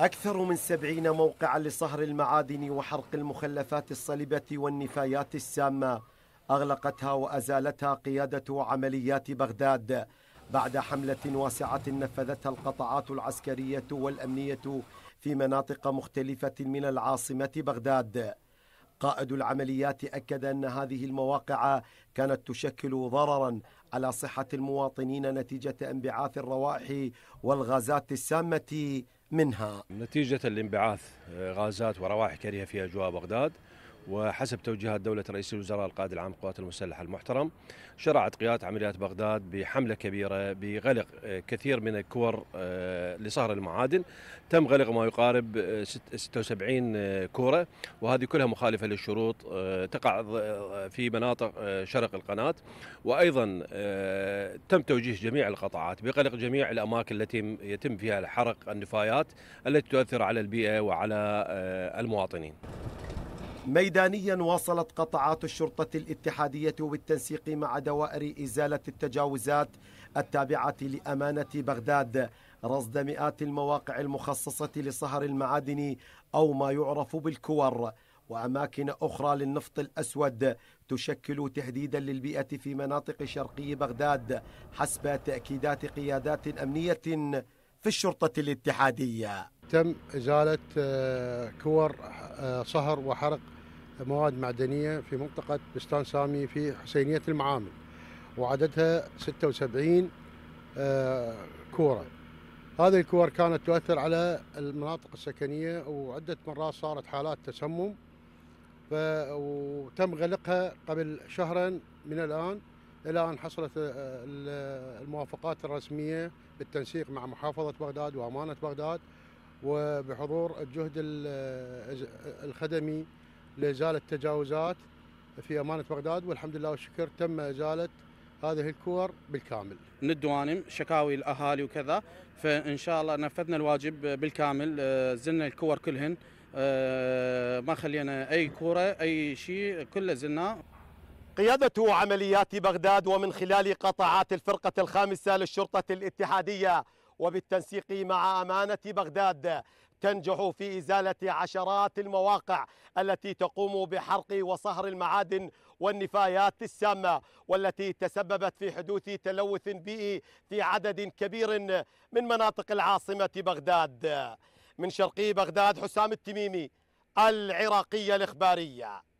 أكثر من سبعين موقعا لصهر المعادن وحرق المخلفات الصلبة والنفايات السامة أغلقتها وأزالتها قيادة عمليات بغداد بعد حملة واسعة نفذتها القطاعات العسكرية والأمنية في مناطق مختلفة من العاصمة بغداد قائد العمليات أكد أن هذه المواقع كانت تشكل ضررا على صحة المواطنين نتيجة انبعاث الروائح والغازات السامة منها نتيجة لانبعاث آه، غازات وروائح كريهة في أجواء بغداد وحسب توجيهات دولة رئيس الوزراء القائد العام للقوات المسلحة المحترم شرعت قيادة عمليات بغداد بحملة كبيرة بغلق آه، كثير من الكور آه، لصهر المعادن تم غلق ما يقارب 76 آه، كورة وهذه كلها مخالفة للشروط تقع في مناطق شرق القناة وأيضا تم توجيه جميع القطاعات بغلق جميع الأماكن التي يتم فيها حرق النفايات التي تؤثر على البيئة وعلى المواطنين ميدانيا واصلت قطاعات الشرطة الاتحادية بالتنسيق مع دوائر إزالة التجاوزات التابعة لأمانة بغداد رصد مئات المواقع المخصصة لصهر المعادن أو ما يعرف بالكور وأماكن أخرى للنفط الأسود تشكل تهديدا للبيئة في مناطق شرقي بغداد حسب تأكيدات قيادات أمنية في الشرطة الاتحادية تم إزالة آه، كور آه، صهر وحرق مواد معدنية في منطقة بستان سامي في حسينية المعامل وعددها 76 آه، كورة هذه الكور كانت تؤثر على المناطق السكنية وعدة مرات صارت حالات تسمم وتم غلقها قبل شهرا من الآن إلى أن حصلت آه، الموافقات الرسمية بالتنسيق مع محافظة بغداد وأمانة بغداد وبحضور الجهد آه، الخدمي لإزالة التجاوزات في أمانة بغداد والحمد لله والشكر تم إزالة هذه الكور بالكامل من الدوانم شكاوي الأهالي وكذا فإن شاء الله نفذنا الواجب بالكامل آه، زلنا الكور كلهن آه، ما خلينا أي كورة أي شيء كله زلناه قيادة عمليات بغداد ومن خلال قطاعات الفرقة الخامسة للشرطة الاتحادية وبالتنسيق مع أمانة بغداد تنجح في إزالة عشرات المواقع التي تقوم بحرق وصهر المعادن والنفايات السامة والتي تسببت في حدوث تلوث بيئي في عدد كبير من مناطق العاصمة بغداد من شرقي بغداد حسام التميمي العراقية الإخبارية